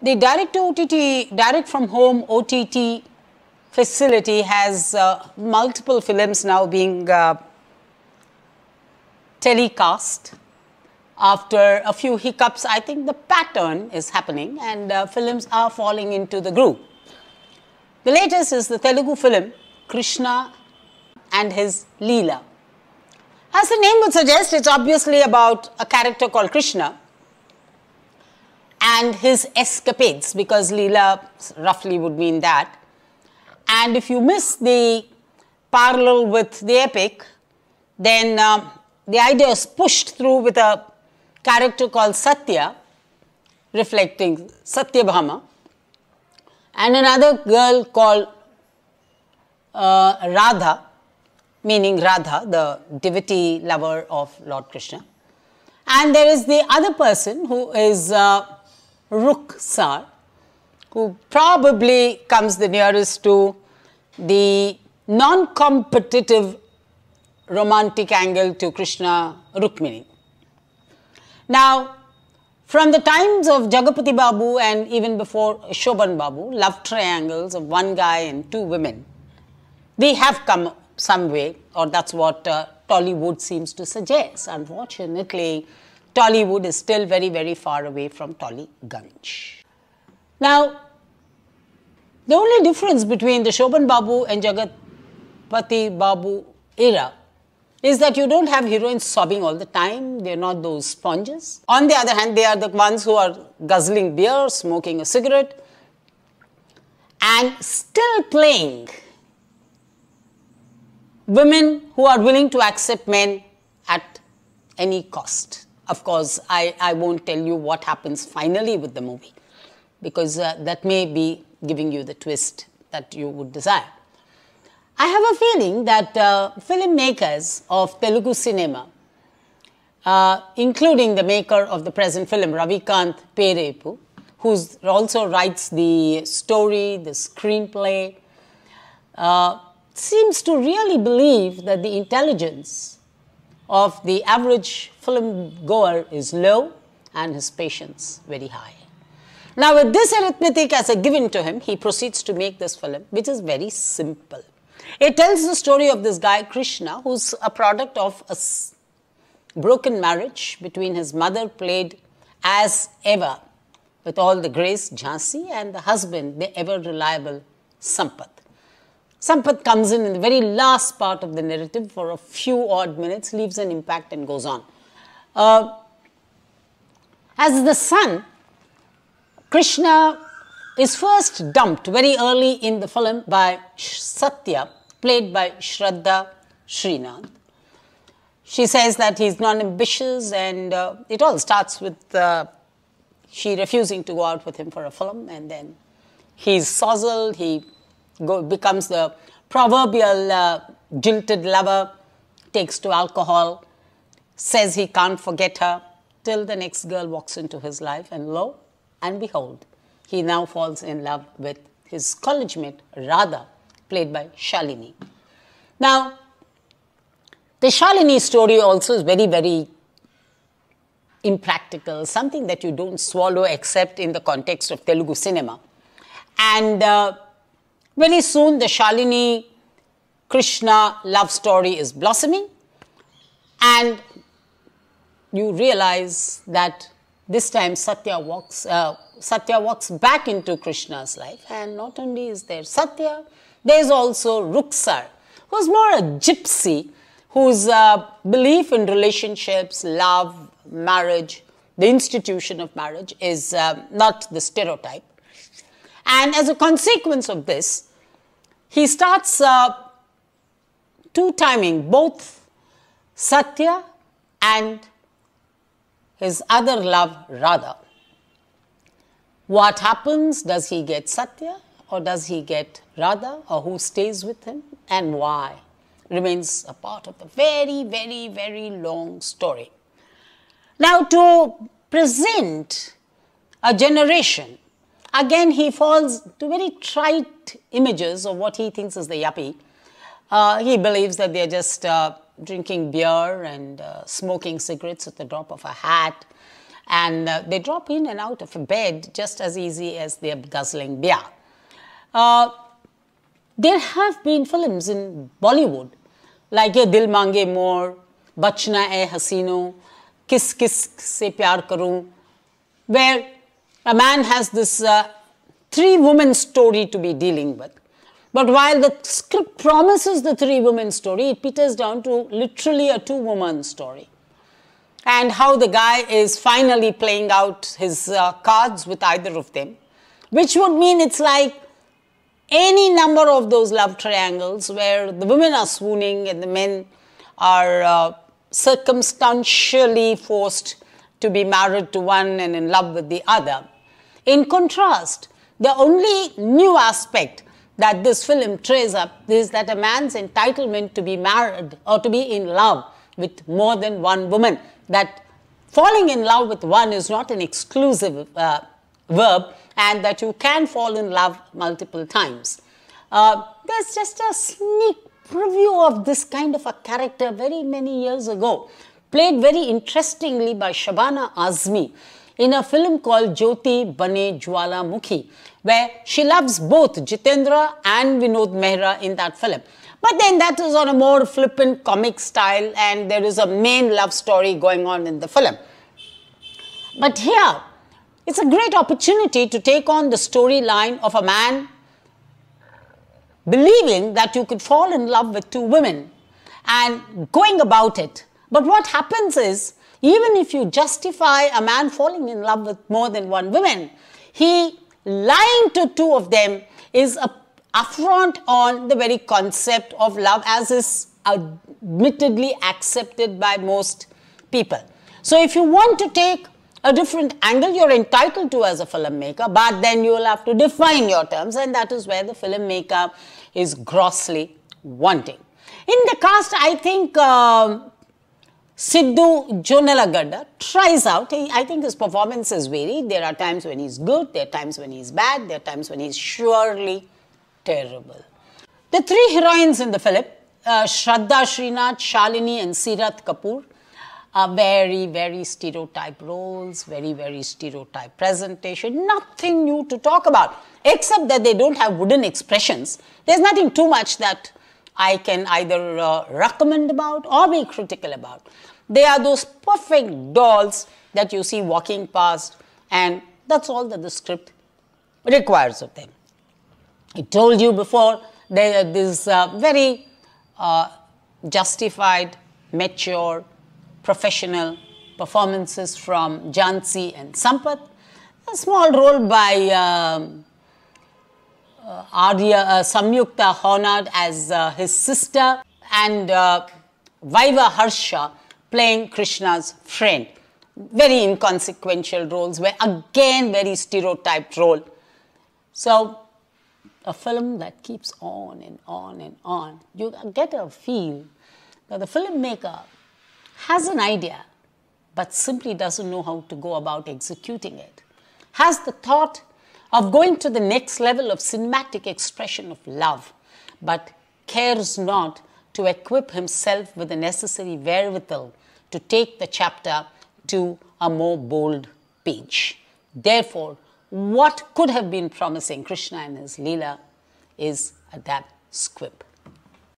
The direct OTT, direct from home OTT facility has uh, multiple films now being uh, telecast. After a few hiccups, I think the pattern is happening and uh, films are falling into the groove. The latest is the Telugu film Krishna and his Leela. As the name would suggest, it's obviously about a character called Krishna and his escapades because Leela roughly would mean that. And if you miss the parallel with the epic, then um, the idea is pushed through with a character called Satya, reflecting Satya Bhama, and another girl called uh, Radha, meaning Radha, the devotee lover of Lord Krishna. And there is the other person who is uh, Rukhsar, who probably comes the nearest to the non-competitive romantic angle to Krishna Rukmini. Now, from the times of Jagapati Babu and even before Shoban Babu, love triangles of one guy and two women, we have come some way, or that's what uh, Tollywood seems to suggest. Unfortunately, Tollywood is still very, very far away from Tollygunj. Now, the only difference between the Shoban Babu and Jagatpati Babu era is that you don't have heroines sobbing all the time. They're not those sponges. On the other hand, they are the ones who are guzzling beer, smoking a cigarette, and still playing women who are willing to accept men at any cost of course, I, I won't tell you what happens finally with the movie because uh, that may be giving you the twist that you would desire. I have a feeling that uh, filmmakers of Telugu cinema, uh, including the maker of the present film, Ravikant Perepu, who also writes the story, the screenplay, uh, seems to really believe that the intelligence of the average film goer is low and his patience very high. Now, with this arithmetic as a given to him, he proceeds to make this film, which is very simple. It tells the story of this guy Krishna, who's a product of a broken marriage between his mother, played as ever with all the grace Jhansi, and the husband, the ever reliable Sampath. Sampath comes in in the very last part of the narrative for a few odd minutes, leaves an impact and goes on. Uh, as the son, Krishna is first dumped very early in the film by Satya, played by Shraddha Srinath. She says that he's non ambitious and uh, it all starts with uh, she refusing to go out with him for a film and then he's sozzled, he go, becomes the proverbial uh, jilted lover, takes to alcohol, says he can't forget her, till the next girl walks into his life, and lo and behold, he now falls in love with his college mate Radha, played by Shalini. Now, the Shalini story also is very, very impractical, something that you don't swallow except in the context of Telugu cinema. And uh, very soon the Shalini Krishna love story is blossoming and you realize that this time Satya walks, uh, Satya walks back into Krishna's life and not only is there Satya, there is also Ruksar who is more a gypsy whose uh, belief in relationships, love, marriage, the institution of marriage is uh, not the stereotype. And as a consequence of this, he starts uh, two timing both Satya and his other love Radha. What happens? Does he get Satya or does he get Radha or who stays with him and why? Remains a part of a very, very, very long story. Now, to present a generation Again, he falls to very trite images of what he thinks is the yuppie. Uh, he believes that they're just uh, drinking beer and uh, smoking cigarettes at the drop of a hat. And uh, they drop in and out of bed just as easy as they're guzzling beer. Uh, there have been films in Bollywood like Ye Dil Mange More, Bachna Hai Haseeno, Kiss Kiss Se Pyar Karu, where a man has this uh, three women story to be dealing with. But while the script promises the three women story, it peters down to literally a two woman story. And how the guy is finally playing out his uh, cards with either of them, which would mean it's like any number of those love triangles where the women are swooning and the men are uh, circumstantially forced to be married to one and in love with the other. In contrast, the only new aspect that this film trays up is that a man's entitlement to be married or to be in love with more than one woman, that falling in love with one is not an exclusive uh, verb and that you can fall in love multiple times. Uh, there's just a sneak preview of this kind of a character very many years ago, played very interestingly by Shabana Azmi in a film called Jyoti Bane Mukhi, where she loves both Jitendra and Vinod Mehra in that film. But then that is on a more flippant comic style and there is a main love story going on in the film. But here, it's a great opportunity to take on the storyline of a man believing that you could fall in love with two women and going about it. But what happens is even if you justify a man falling in love with more than one woman, he lying to two of them is a affront on the very concept of love as is admittedly accepted by most people. So if you want to take a different angle you're entitled to as a filmmaker, but then you will have to define your terms and that is where the filmmaker is grossly wanting. In the cast, I think um, Sidhu Jonalagadda tries out. He, I think his performance is varied. There are times when he's good, there are times when he's bad, there are times when he's surely terrible. The three heroines in the film, uh, Shraddha Srinath, Shalini and Sirat Kapoor, are very, very stereotype roles, very, very stereotype presentation, nothing new to talk about, except that they don't have wooden expressions. There's nothing too much that I can either uh, recommend about or be critical about. They are those perfect dolls that you see walking past and that's all that the script requires of them. I told you before there are these uh, very uh, justified, mature, professional performances from Jansi and Sampath. A small role by um, uh, Arya uh, Samyukta Honad as uh, his sister and uh, Viva Harsha playing Krishna's friend. Very inconsequential roles were again very stereotyped role. So a film that keeps on and on and on, you get a feel that the filmmaker has an idea but simply doesn't know how to go about executing it. Has the thought of going to the next level of cinematic expression of love, but cares not to equip himself with the necessary wherewithal to take the chapter to a more bold page. Therefore, what could have been promising Krishna and his Leela is a dab squib.